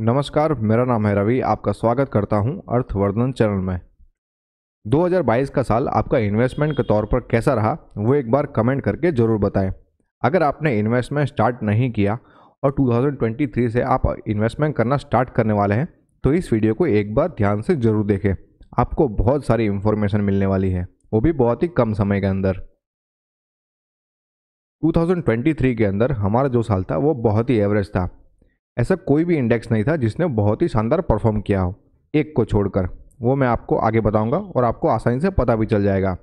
नमस्कार मेरा नाम है रवि आपका स्वागत करता हूं अर्थवर्धन चैनल में 2022 का साल आपका इन्वेस्टमेंट के तौर पर कैसा रहा वो एक बार कमेंट करके ज़रूर बताएं अगर आपने इन्वेस्टमेंट स्टार्ट नहीं किया और 2023 से आप इन्वेस्टमेंट करना स्टार्ट करने वाले हैं तो इस वीडियो को एक बार ध्यान से ज़रूर देखें आपको बहुत सारी इन्फॉर्मेशन मिलने वाली है वो भी बहुत ही कम समय के अंदर 2023 के अंदर हमारा जो साल था वो बहुत ही एवरेज था ऐसा कोई भी इंडेक्स नहीं था जिसने बहुत ही शानदार परफॉर्म किया हो एक को छोड़कर वो मैं आपको आगे बताऊंगा और आपको आसानी से पता भी चल जाएगा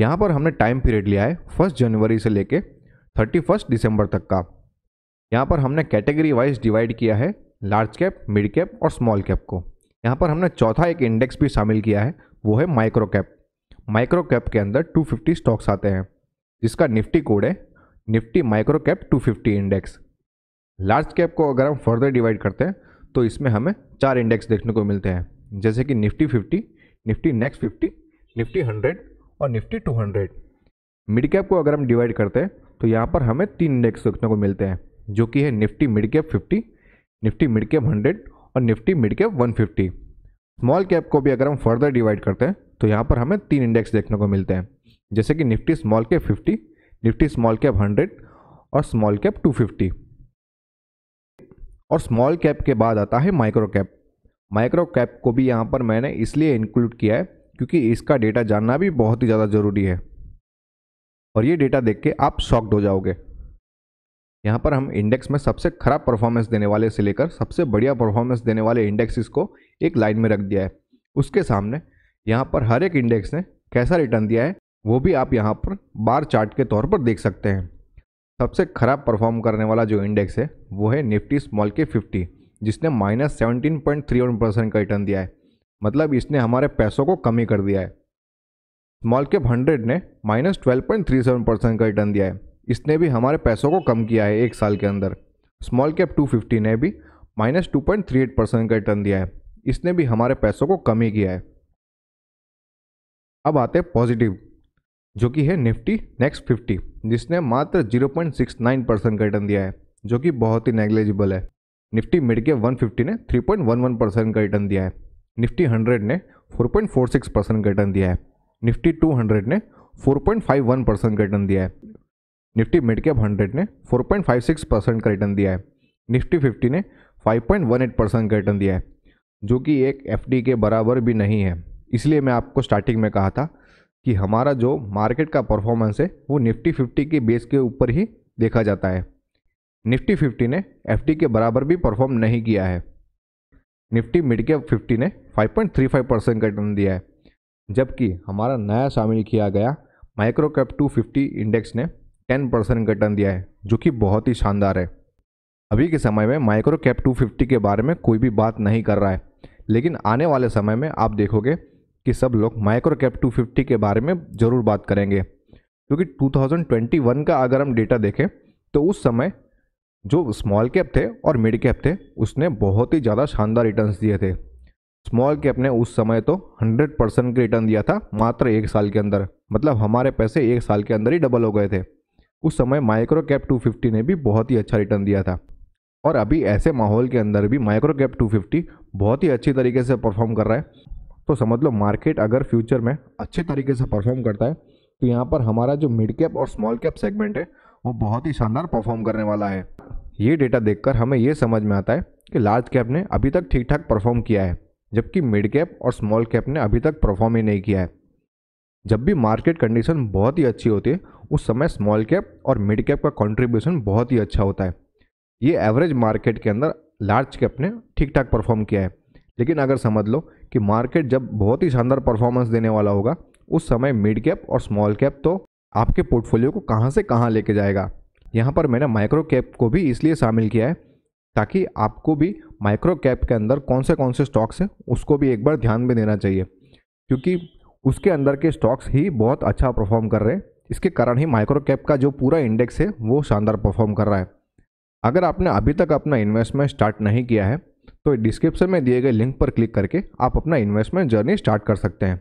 यहाँ पर हमने टाइम पीरियड लिया है फर्स्ट जनवरी से लेके थर्टी फर्स्ट दिसंबर तक का यहाँ पर हमने कैटेगरी वाइज डिवाइड किया है लार्ज कैप मिड कैप और स्मॉल कैप को यहाँ पर हमने चौथा एक इंडेक्स भी शामिल किया है वो है माइक्रो कैप माइक्रो कैप के अंदर 250 स्टॉक्स आते हैं जिसका निफ्टी कोड है Nifty micro cap 250 index large cap को अगर हम फर्दर डिवाइड करते हैं तो इसमें हमें चार इंडेक्स देखने को मिलते हैं जैसे कि Nifty fifty Nifty next fifty Nifty hundred और Nifty two hundred mid cap को अगर हम डिवाइड करते हैं तो यहाँ पर हमें तीन इंडेक्स देखने को मिलते हैं जो कि है Nifty mid cap fifty Nifty mid cap hundred और Nifty mid cap one fifty small cap को भी अगर हम फर्दर डिवाइड करते हैं तो यहाँ पर हमें तीन इंडेक्स देखने को मिलते हैं जैसे कि Nifty small cap fifty Nifty small cap hundred और स्मॉल कैप टू फिफ्टी और स्मॉल कैप के बाद आता है माइक्रो कैप माइक्रो कैप को भी यहाँ पर मैंने इसलिए इंक्लूड किया है क्योंकि इसका डेटा जानना भी बहुत ही ज़्यादा ज़रूरी है और ये डेटा देख के आप शॉक्ड हो जाओगे यहाँ पर हम इंडेक्स में सबसे खराब परफॉर्मेंस देने वाले से लेकर सबसे बढ़िया परफॉर्मेंस देने वाले इंडेक्स को एक लाइन में रख दिया है उसके सामने यहाँ पर हर एक इंडेक्स ने कैसा रिटर्न दिया है वो भी आप यहाँ पर बार चार्ट के तौर पर देख सकते हैं सबसे खराब परफॉर्म करने वाला जो इंडेक्स है वो है निफ्टी स्मॉल के फिफ्टी जिसने minus seventeen point three one percent का रिटर्न दिया है मतलब इसने हमारे पैसों को कमी कर दिया है स्मॉल कैप हंड्रेड ने minus twelve point three seven percent का रिटर्न दिया है इसने भी हमारे पैसों को कम किया है एक साल के अंदर स्मॉल कैप टू फिफ्टी ने भी minus two point three eight percent का रिटर्न दिया है इसने भी हमारे पैसों को कम ही किया है अब आते पॉजिटिव जो कि है निफ्टी नेक्स्ट फिफ्टी जिसने मात्र जीरो परसेंट का रिटर्न दिया है जो कि बहुत ही नेग्लेजिबल है निफ्टी मिड के 150 ने 3.11 परसेंट का रिटर्न दिया है निफ्टी 100 ने 4.46 परसेंट का रिटर्न दिया है निफ्टी 200 ने 4.51 परसेंट का रिटर्न दिया है निफ्टी मिड कैप हंड्रेड ने 4.56 परसेंट का रिटर्न दिया है निफ्टी फिफ्टी ने 5.18 परसेंट का रिटर्न दिया है जो कि एक एफ के बराबर भी नहीं है इसलिए मैं आपको स्टार्टिंग में कहा था कि हमारा जो मार्केट का परफॉर्मेंस है वो निफ्टी फिफ्टी के बेस के ऊपर ही देखा जाता है निफ्टी फिफ्टी ने एफ के बराबर भी परफॉर्म नहीं किया है निफ्टी मिड कैप फिफ्टी ने 5.35 परसेंट का रिटर्न दिया है जबकि हमारा नया शामिल किया गया micro cap two fifty index ने 10 परसेंट का रिटर्न दिया है जो कि बहुत ही शानदार है अभी के समय में माइक्रो कैप टू फिफ्टी के बारे में कोई भी बात नहीं कर रहा है लेकिन आने वाले समय में आप देखोगे कि सब लोग माइक्रो कैप 250 के बारे में ज़रूर बात करेंगे क्योंकि 2021 का अगर हम डेटा देखें तो उस समय जो स्मॉल कैप थे और मिड कैप थे उसने बहुत ही ज़्यादा शानदार रिटर्न्स दिए थे स्मॉल कैप ने उस समय तो 100 परसेंट का रिटर्न दिया था मात्र एक साल के अंदर मतलब हमारे पैसे एक साल के अंदर ही डबल हो गए थे उस समय माइक्रो कैप फिफ्टी ने भी बहुत ही अच्छा रिटर्न दिया था और अभी ऐसे माहौल के अंदर भी माइक्रो कैप फिफ्टी बहुत ही अच्छी तरीके से परफॉर्म कर रहा है तो समझ लो मार्केट अगर फ्यूचर में अच्छे तरीके से परफॉर्म करता है तो यहाँ पर हमारा जो मिड कैप और स्मॉल कैप सेगमेंट है वो बहुत ही शानदार परफॉर्म करने वाला है ये डेटा देखकर हमें ये समझ में आता है कि लार्ज कैप ने अभी तक ठीक ठाक परफॉर्म किया है जबकि मिड कैप और स्मॉल कैप ने अभी तक परफॉर्म ही नहीं किया है जब भी मार्केट कंडीशन बहुत ही अच्छी होती है उस समय स्मॉल कैप और मिड कैप का कंट्रीब्यूशन बहुत ही अच्छा होता है ये एवरेज मार्केट के अंदर लार्ज कैप ने ठीक ठाक परफॉर्म किया है लेकिन अगर समझ लो कि मार्केट जब बहुत ही शानदार परफॉर्मेंस देने वाला होगा उस समय मिड कैप और स्मॉल कैप तो आपके पोर्टफोलियो को कहाँ से कहाँ लेके जाएगा यहाँ पर मैंने माइक्रो कैप को भी इसलिए शामिल किया है ताकि आपको भी माइक्रो कैप के अंदर कौन से कौन से स्टॉक्स हैं उसको भी एक बार ध्यान में देना चाहिए क्योंकि उसके अंदर के स्टॉक्स ही बहुत अच्छा परफॉर्म कर रहे हैं इसके कारण ही माइक्रो कैप का जो पूरा इंडेक्स है वो शानदार परफॉर्म कर रहा है अगर आपने अभी तक अपना इन्वेस्टमेंट स्टार्ट नहीं किया है तो डिस्क्रिप्शन में दिए गए लिंक पर क्लिक करके आप अपना इन्वेस्टमेंट जर्नी स्टार्ट कर सकते हैं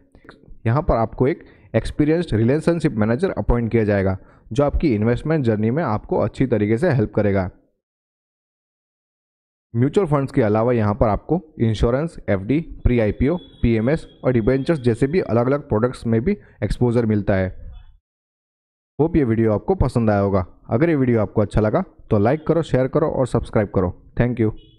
यहाँ पर आपको एक एक्सपीरियंस्ड रिलेशनशिप मैनेजर अपॉइंट किया जाएगा जो आपकी इन्वेस्टमेंट जर्नी में आपको अच्छी तरीके से हेल्प करेगा म्यूचुअल फंड्स के अलावा यहाँ पर आपको insurance D pre M S और डिबेंचर्स जैसे भी अलग अलग प्रोडक्ट्स में भी एक्सपोजर मिलता है होप ये वीडियो आपको पसंद आया होगा अगर ये वीडियो आपको अच्छा लगा तो लाइक करो शेयर करो और सब्सक्राइब करो थैंक यू